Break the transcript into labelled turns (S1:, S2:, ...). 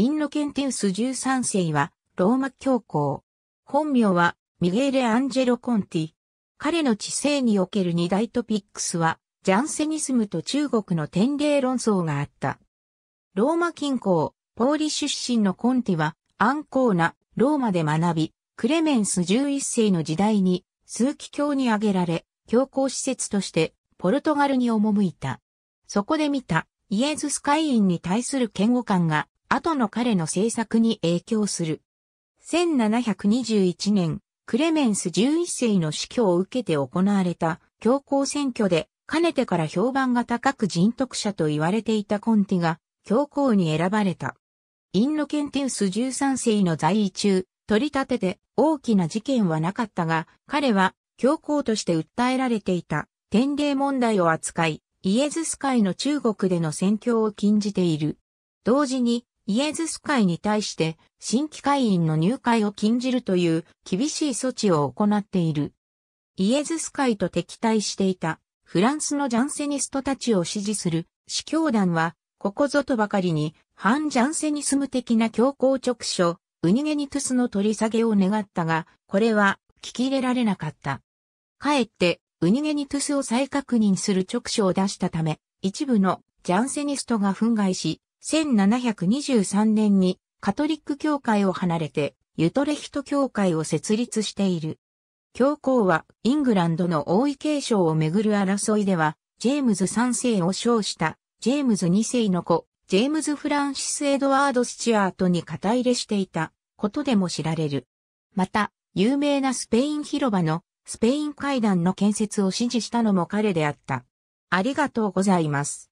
S1: インノ
S2: ケンテウス13世は、ローマ教皇。本名は、ミゲーレ・アンジェロ・コンティ。彼の知性における二大トピックスは、ジャンセニスムと中国の天霊論争があった。ローマ近郊、ポーリ出身のコンティは、アンコーナ、ローマで学び、クレメンス11世の時代に、枢機卿に挙げられ、教皇施設として、ポルトガルに赴いた。そこで見た、イエズス会員に対する嫌悪感が、後の彼の政策に影響する。1721年、クレメンス11世の死去を受けて行われた教皇選挙で、かねてから評判が高く人徳者と言われていたコンティが教皇に選ばれた。インロケンテウス13世の在位中、取り立てて大きな事件はなかったが、彼は教皇として訴えられていた天霊問題を扱い、イエズス会の中国での宣教を禁じている。同時に、イエズス会に対して新規会員の入会を禁じるという厳しい措置を行っている。イエズス会と敵対していたフランスのジャンセニストたちを支持する司教団はここぞとばかりに反ジャンセニスム的な強行直所、ウニゲニトゥスの取り下げを願ったがこれは聞き入れられなかった。かえってウニゲニトゥスを再確認する直所を出したため一部のジャンセニストが憤慨し、1723年にカトリック教会を離れて、ユトレヒト教会を設立している。教皇はイングランドの王位継承をめぐる争いでは、ジェームズ3世を称したジェームズ2世の子、ジェームズ・フランシス・エドワード・スチュアートに肩入れしていたことでも知られる。また、有名なスペイン広場のスペイン階段の建設を支持したのも彼であった。ありがとうご
S1: ざいます。